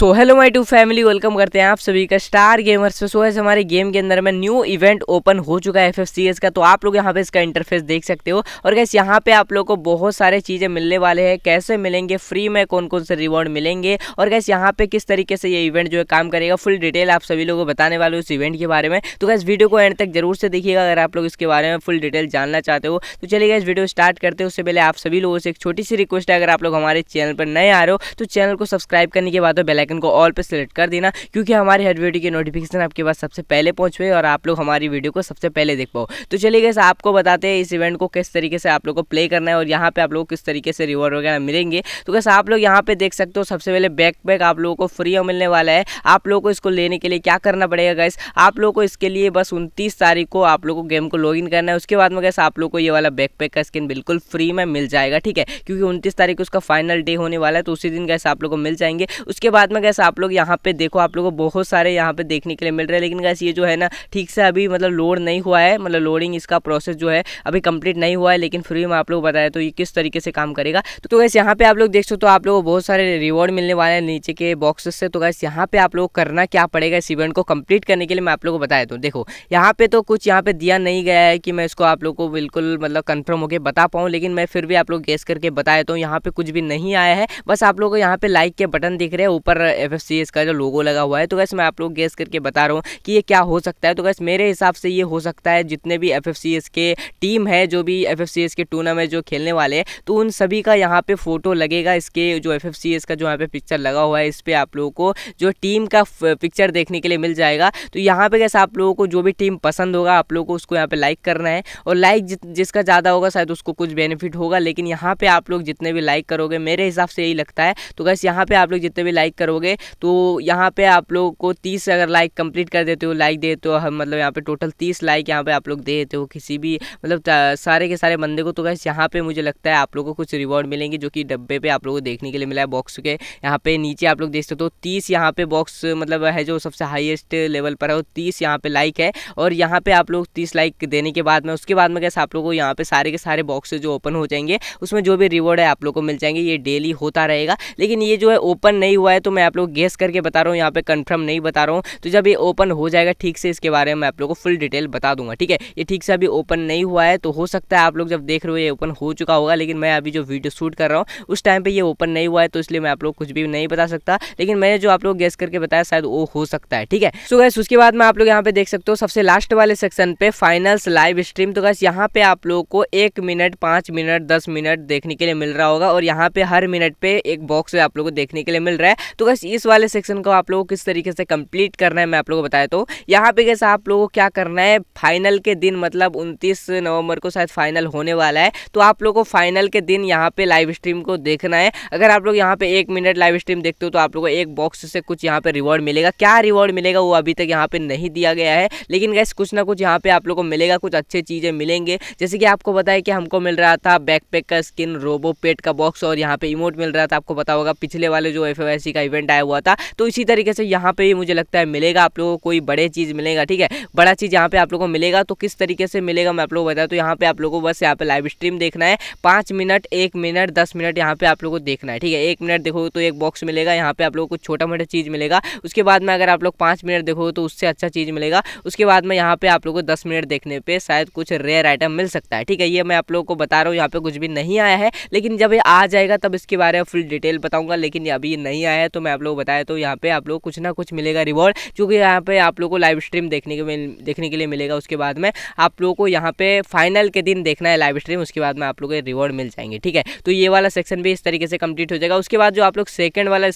so hello my to family welcome करते हैं आप सभी का स्टार गेमर्स पे सो है हमारे गेम के अंदर में न्यू इवेंट ओपन हो चुका है एफ का तो आप लोग यहाँ पे इसका इंटरफेस देख सकते हो और कैसे यहाँ पे आप लोग को बहुत सारे चीज़ें मिलने वाले हैं कैसे मिलेंगे फ्री में कौन कौन से रिवॉर्ड मिलेंगे और कैसे यहाँ पे किस तरीके से ये इवेंट जो है काम करेगा फुल डिटेल आप सभी लोगों को बताने वाले उस इवेंट के बारे में तो गैस वीडियो को एंड तक जरूर से देखिएगा अगर आप लोग इसके बारे में फुल डिटेल जानना चाहते हो तो चलिए इस वीडियो स्टार्ट करते हो उससे पहले आप सभी लोगों से एक छोटी सी रिक्वेस्ट है अगर आप लोग हमारे चैनल पर नए आ रहे हो तो चैनल को सब्सक्राइब करने के बाद बेलाइक आइकन को ऑल पर सेलेक्ट कर देना क्योंकि हमारी हर वीडियो की नोटिफिकेशन आपके पास सबसे पहले पहुँच पाए और आप लोग हमारी वीडियो को सबसे पहले देख पाओ तो चलिए गैस आपको बताते हैं इस इवेंट को किस तरीके से आप लोग को प्ले करना है और यहाँ पर आप लोग किस तरीके से रिवॉर्ड वगैरह मिलेंगे तो कैसे आप लोग यहाँ पर देख सकते हो सबसे पहले पैक आप लोगों को फ्री में मिलने वाला है आप लोगों को इसको लेने के लिए क्या करना पड़ेगा गैस आप लोगों को इसके लिए बस उनतीस तारीख को आप लोगों को गेम को लॉगिन करना है उसके बाद में गैस आप लोगों को ये वाला बैकपैक का स्किन बिल्कुल फ्री में मिल जाएगा ठीक है क्योंकि उनतीस तारीख को उसका फाइनल डे होने वाला है तो उसी दिन गैस आप लोग को मिल जाएंगे उसके बाद में में गैस आप लोग यहाँ पे देखो आप लोग को बहुत सारे यहाँ पे देखने के लिए मिल रहे हैं लेकिन गैस ये जो है ना ठीक से अभी मतलब लोड नहीं हुआ है मतलब लोडिंग इसका प्रोसेस जो है अभी कंप्लीट नहीं हुआ है लेकिन फिर भी मैं आप लोग बताया तो ये किस तरीके से काम करेगा तो गैस तो यहाँ पे आप लोग देख सकते हो तो आप लोग को बहुत सारे रिवॉर्ड मिलने वाले हैं नीचे के बॉक्सेस से तो गैस यहाँ पे आप लोग करना क्या पड़ेगा इस इवेंट को कंप्लीट करने के लिए मैं आप लोग को बताया तो देखो यहाँ पे तो कुछ यहाँ पे दिया नहीं गया है कि मैं इसको आप लोग को बिल्कुल मतलब कन्फर्म होकर बता पाऊँ लेकिन मैं फिर भी आप लोग गेस करके बताया तो यहाँ पे कुछ भी नहीं आया है बस आप लोग को यहाँ पे लाइक के बटन दिख रहे हैं ऊपर एफ एफ सी एस का जो लोगो लगा हुआ है तो वैसे मैं आप लोग गेस करके बता रहा हूँ कि ये क्या हो सकता है तो वैसे मेरे हिसाब से ये हो सकता है जितने भी एफ एफ सी एस के टीम है जो भी एफ एफ सी एस के टूर्नामेंट जो खेलने वाले हैं तो उन सभी का यहाँ पे फोटो लगेगा इसके जो एफ का जो यहाँ पर पिक्चर लगा हुआ है इस पर आप लोगों को जो टीम का पिक्चर देखने के लिए मिल जाएगा तो यहाँ पर कैसे आप लोगों को जो भी टीम पसंद होगा आप लोगों को उसको यहाँ पर लाइक करना है और लाइक जिसका ज़्यादा होगा शायद उसको कुछ बेनिफिट होगा लेकिन यहाँ पे आप लोग जितने भी लाइक करोगे मेरे हिसाब से यही लगता है तो कैसे यहाँ पर आप लोग जितने भी लाइक करोगे करोगे तो यहाँ पे आप लोग को तीस अगर लाइक कंप्लीट कर देते हो लाइक दे तो हम मतलब यहाँ पे टोटल तीस लाइक यहाँ पे आप लोग दे देते हो किसी भी मतलब सारे के सारे बंदे को तो गैस यहाँ पे मुझे लगता है आप लोगों को कुछ रिवॉर्ड मिलेंगे जो कि डब्बे पे आप लोगों को देखने के लिए मिला है बॉक्स के यहाँ पे नीचे आप लोग देख सकते हो तो तीस यहाँ पे बॉक्स मतलब है जो सबसे हाइएस्ट लेवल पर है वो तीस यहाँ पे लाइक है और यहाँ पे आप लोग तीस लाइक देने के बाद में उसके बाद में कैसे आप लोग को यहाँ पे सारे के सारे बॉक्स जो ओपन हो जाएंगे उसमें जो भी रिवॉर्ड है आप लोग को मिल जाएंगे ये डेली होता रहेगा लेकिन ये जो है ओपन नहीं हुआ है तो मैं मैं आप लोग गेस करके बता रहा हूँ यहाँ पे कंफर्म नहीं बता रहा हूँ तो जब ये ओपन हो जाएगा ठीक से इसके बारे में आप लोग को फुल डिटेल बता दूंगा ठीक है ये ठीक से अभी ओपन नहीं हुआ है तो हो सकता है आप लोग जब देख रहे हो ये ओपन हो चुका होगा लेकिन मैं अभी जो वीडियो शूट कर रहा हूँ उस टाइम पर ये ओपन नहीं हुआ है तो इसलिए मैं आप लोग कुछ भी नहीं बता सकता लेकिन मैंने जो आप लोग गेस करके बताया शायद वो हो सकता है ठीक है सो गैस उसके बाद में आप लोग यहाँ पे देख सकते हो सबसे लास्ट वाले सेक्शन पे फाइनल्स लाइव स्ट्रीम तो गैस यहाँ पे आप लोग को एक मिनट पाँच मिनट दस मिनट देखने के लिए मिल रहा होगा और यहाँ पे हर मिनट पे एक बॉक्स आप लोग को देखने के लिए मिल रहा है तो बस इस वाले सेक्शन को आप लोगों को किस तरीके से कंप्लीट करना है मैं आप लोगों को बताया तो यहाँ पे कैसे आप लोगों को क्या करना है फाइनल के दिन मतलब 29 नवंबर को शायद फाइनल होने वाला है तो आप लोगों को फाइनल के दिन यहाँ पे लाइव स्ट्रीम को देखना है अगर आप लोग यहाँ पे एक मिनट लाइव स्ट्रीम देखते हो तो आप लोग को एक बॉक्स से कुछ यहाँ पे रिवॉर्ड मिलेगा क्या रिवॉर्ड मिलेगा वो अभी तक यहाँ पे नहीं दिया गया है लेकिन गैस कुछ ना कुछ यहाँ पे आप लोग को मिलेगा कुछ अच्छी चीज़ें मिलेंगे जैसे कि आपको बताया कि हमको मिल रहा था बैकपैक का स्किन रोबो पेट का बॉक्स और यहाँ पे इमोट मिल रहा था आपको पता होगा पिछले वाले जो एफ का इवेंट इवेंट आया हुआ था तो इसी तरीके से यहाँ पे भी मुझे लगता है मिलेगा आप लोगों को कोई बड़े चीज़ मिलेगा ठीक है बड़ा चीज़ यहाँ पे आप लोगों को मिलेगा तो किस तरीके से मिलेगा मैं आप लोगों को बताया तो यहाँ पे आप लोगों को बस यहाँ पे लाइव स्ट्रीम देखना है पाँच मिनट एक मिनट दस मिनट यहाँ पे आप लोगों को देखना है ठीक है एक मिनट देखोगे तो एक बॉक्स मिलेगा यहाँ पे आप लोगों को छोटा मोटा चीज़ मिलेगा उसके बाद में अगर आप लोग पाँच मिनट देखो तो उससे अच्छा चीज़ मिलेगा उसके बाद में यहाँ पे आप लोगों को दस मिनट देखने पर शायद कुछ रेयर आइटम मिल सकता है ठीक है ये मैं आप लोगों को बता रहा हूँ यहाँ पे कुछ भी नहीं आया है लेकिन जब ये आ जाएगा तब इसके बारे में फुल डिटेल बताऊँगा लेकिन अभी नहीं आया है तो मैं मैं आप लोग बताया तो यहाँ पे आप लोग कुछ ना कुछ मिलेगा रिवॉर्ड क्योंकि यहाँ पे आप लोग को लाइव स्ट्रीम देखने के देखने के लिए मिलेगा उसके बाद में आप लोगों को यहाँ पे फाइनल के दिन देखना है लाइव स्ट्रीम उसके बाद में आप लोग को रिवॉर्ड मिल जाएंगे ठीक है तो ये वाला सेक्शन भी इस तरीके से कंप्लीट हो जाएगा उसके बाद जो आप लोग सेकेंड वाला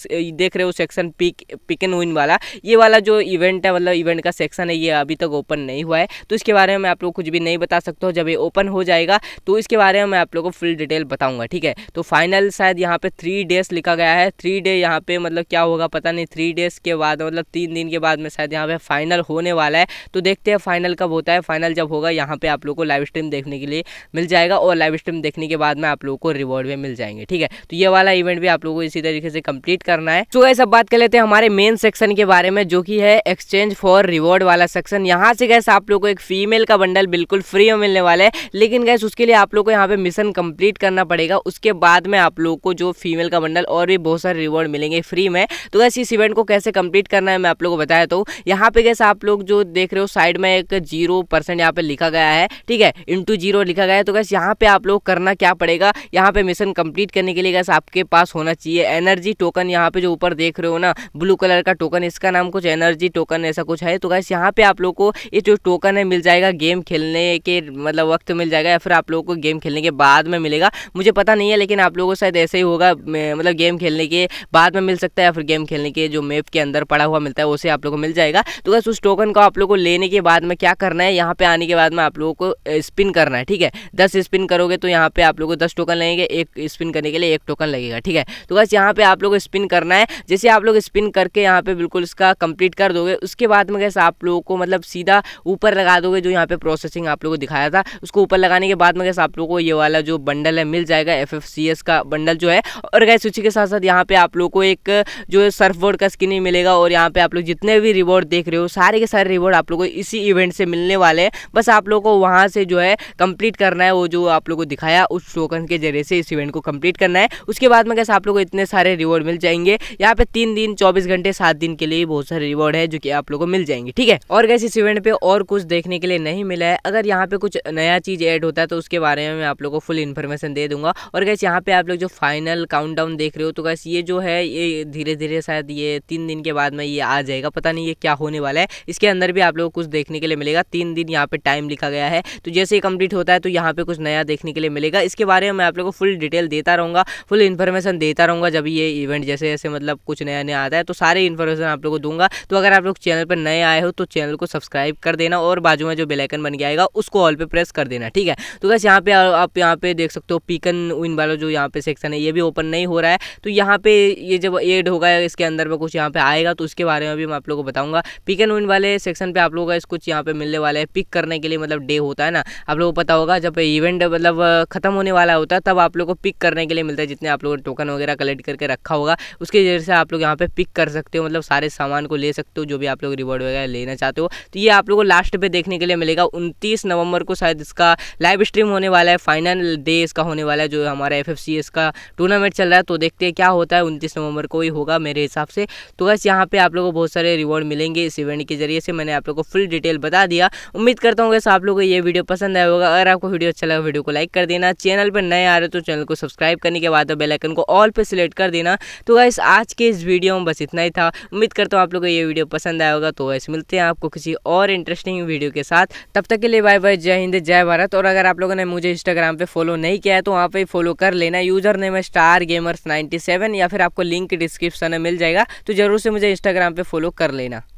देख रहे हो section pick pick and win वाला ये वाला जो इवेंट है मतलब इवेंट का सेक्शन है ये अभी तक ओपन नहीं हुआ है तो इसके बारे में मैं आप लोग कुछ भी नहीं बता सकता हूँ जब ये ओपन हो जाएगा तो इसके बारे में मैं आप लोग को फुल डिटेल बताऊँगा ठीक है तो फाइनल शायद यहाँ पे थ्री डेज लिखा गया है थ्री डे यहाँ पे मतलब मतलब क्या होगा पता नहीं थ्री डेज़ के बाद मतलब तीन दिन के बाद में शायद यहाँ पे फाइनल होने वाला है तो देखते हैं फाइनल कब होता है फाइनल जब होगा यहाँ पे आप लोग को लाइव स्ट्रीम देखने के लिए मिल जाएगा और लाइव स्ट्रीम देखने के बाद में आप लोगों को रिवॉर्ड भी मिल जाएंगे ठीक है तो ये वाला इवेंट भी आप लोग को इसी तरीके से कंप्लीट करना है तो गए सब बात कर लेते हैं हमारे मेन सेक्शन के बारे में जो कि है एक्सचेंज फॉर रिवॉर्ड वाला सेक्शन यहाँ से गैस आप लोग को एक फीमेल का बंडल बिल्कुल फ्री में मिलने वाला है लेकिन गैस उसके लिए आप लोग को यहाँ पे मिशन कंप्लीट करना पड़ेगा उसके बाद में आप लोग को जो फीमेल का बंडल और भी बहुत सारे रिवॉर्ड मिलेंगे फ्री टीम है तो वैसे इस इवेंट को कैसे कंप्लीट करना है मैं आप लोगों को बताया तो यहाँ पे कैसे आप लोग जो देख रहे हो साइड में एक जीरो परसेंट यहाँ पे लिखा गया है ठीक है इंटू जीरो लिखा गया है तो कैसे यहाँ पे आप लोग करना क्या पड़ेगा यहाँ पे मिशन कंप्लीट करने के लिए कैसे आपके पास होना चाहिए एनर्जी टोकन यहाँ पे जो ऊपर देख रहे हो ना ब्लू कलर का टोकन इसका नाम कुछ एनर्जी टोकन ऐसा कुछ है तो कैसे यहाँ पे आप लोग को ये जो टोकन है मिल जाएगा गेम खेलने के मतलब वक्त मिल जाएगा या फिर आप लोगों को गेम खेलने के बाद में मिलेगा मुझे पता नहीं है लेकिन आप लोगों को शायद ऐसे ही होगा मतलब गेम खेलने के बाद में मिल सकता है है या फिर गेम खेलने के जो मैप के अंदर पड़ा हुआ मिलता है उसे आप लोग को मिल जाएगा तो बस उस टोकन को आप लोग को लेने के बाद में क्या करना है यहाँ पे आने के बाद में आप लोगों को स्पिन करना है ठीक है दस स्पिन करोगे तो यहाँ पे आप लोग को दस टोकन लगेंगे एक स्पिन करने के लिए एक टोकन लगेगा ठीक है तो बस यहाँ पे आप लोग स्पिन करना है जैसे आप लोग स्पिन करके यहाँ पे बिल्कुल इसका कंप्लीट कर दोगे उसके बाद में कैसे आप लोगों को मतलब सीधा ऊपर लगा दोगे जो यहाँ पे प्रोसेसिंग आप लोगों को दिखाया था उसको ऊपर लगाने के बाद में कैसे आप लोगों को ये वाला जो बंडल है मिल जाएगा एफ का बंडल जो है और गैस उसी के साथ साथ यहाँ पे आप लोग को एक जो है सर्फ बोर्ड का स्किन ही मिलेगा और यहाँ पे आप लोग जितने भी रिवॉर्ड देख रहे हो सारे के सारे रिवॉर्ड आप लोग को इसी इवेंट से मिलने वाले हैं बस आप लोग को वहाँ से जो है कंप्लीट करना है वो जो आप लोग को दिखाया उस टोकन के जरिए से इस इवेंट को कंप्लीट करना है उसके बाद में कैसे आप लोग को इतने सारे रिवॉर्ड मिल जाएंगे यहाँ पे तीन दिन चौबीस घंटे सात दिन के लिए बहुत सारे रिवॉर्ड है जो कि आप लोग को मिल जाएंगे ठीक है और कैसे इस इवेंट पर और कुछ देखने के लिए नहीं मिला है अगर यहाँ पे कुछ नया चीज़ ऐड होता है तो उसके बारे में मैं आप लोग को फुल इन्फॉर्मेशन दे दूंगा और कैसे यहाँ पे आप लोग जो फाइनल काउंट देख रहे हो तो कैसे ये जो है ये धीरे धीरे शायद ये तीन दिन के बाद में ये आ जाएगा पता नहीं ये क्या होने वाला है इसके अंदर भी आप लोगों को कुछ देखने के लिए मिलेगा तीन दिन यहाँ पे टाइम लिखा गया है तो जैसे ही कंप्लीट होता है तो यहाँ पे कुछ नया देखने के लिए मिलेगा इसके बारे में मैं आप लोग को फुल डिटेल देता रहूँगा फुल इन्फॉर्मेशन देता रहूँगा जब ये इवेंट जैसे जैसे मतलब कुछ नया नया आता है तो सारे इन्फॉर्मेशन आप लोग को दूंगा तो अगर आप लोग चैनल पर नए आए हो तो चैनल को सब्सक्राइब कर देना और बाजू में जो बेलाइकन बन गया आएगा उसको ऑल पर प्रेस कर देना ठीक है तो बस यहाँ पे आप यहाँ पे देख सकते हो पीकन विन वाला जो यहाँ पे सेक्शन है ये भी ओपन नहीं हो रहा है तो यहाँ पे ये जब ये अपडेट होगा या इसके अंदर में कुछ यहाँ पे आएगा तो उसके बारे में भी मैं आप लोगों को बताऊंगा पिक एंड विन वाले सेक्शन पे आप लोगों का इस कुछ यहाँ पे मिलने वाला है पिक करने के लिए मतलब डे होता है ना आप लोगों को पता होगा जब इवेंट मतलब खत्म होने वाला होता है तब आप लोग को पिक करने के लिए मिलता है जितने आप लोगों ने टोकन वगैरह कलेक्ट करके रखा होगा उसके जरिए आप लोग यहाँ पे पिक कर सकते हो मतलब सारे सामान को ले सकते हो जो भी आप लोग रिवॉर्ड वगैरह लेना चाहते हो तो ये आप लोग को लास्ट पे देखने के लिए मिलेगा उनतीस नवंबर को शायद इसका लाइव स्ट्रीम होने वाला है फाइनल डे इसका होने वाला है जो हमारा एफ का टूर्नामेंट चल रहा है तो देखते हैं क्या होता है उनतीस नवंबर को ही होगा मेरे हिसाब से तो बस यहाँ पे आप लोगों को बहुत सारे रिवॉर्ड मिलेंगे इस इवेंट के जरिए से मैंने आप लोगों को फुल डिटेल बता दिया उम्मीद करता हूँ बस आप लोगों को ये वीडियो पसंद आया होगा अगर आपको वीडियो अच्छा लगा वीडियो को लाइक कर देना चैनल पर नए आ रहे तो चैनल को सब्सक्राइब करने के बाद बेलाइकन को ऑल पर सिलेक्ट कर देना तो बस आज के इस वीडियो में बस इतना ही था उम्मीद करता हूँ आप लोग को ये वीडियो पसंद आया होगा तो वैसे मिलते हैं आपको किसी और इंटरेस्टिंग वीडियो के साथ तब तक के लिए बाय बाय जय हिंद जय भारत और अगर आप लोगों ने मुझे इंस्टाग्राम पर फॉलो नहीं किया है तो वहाँ पर फॉलो कर लेना यूजर नेम है स्टार गेमर्स नाइन्टी या फिर आपको लिंक डिस्क्रिप डिस्क्रिप्शन में मिल जाएगा तो ज़रूर से मुझे इंस्टाग्राम पर फॉलो कर लेना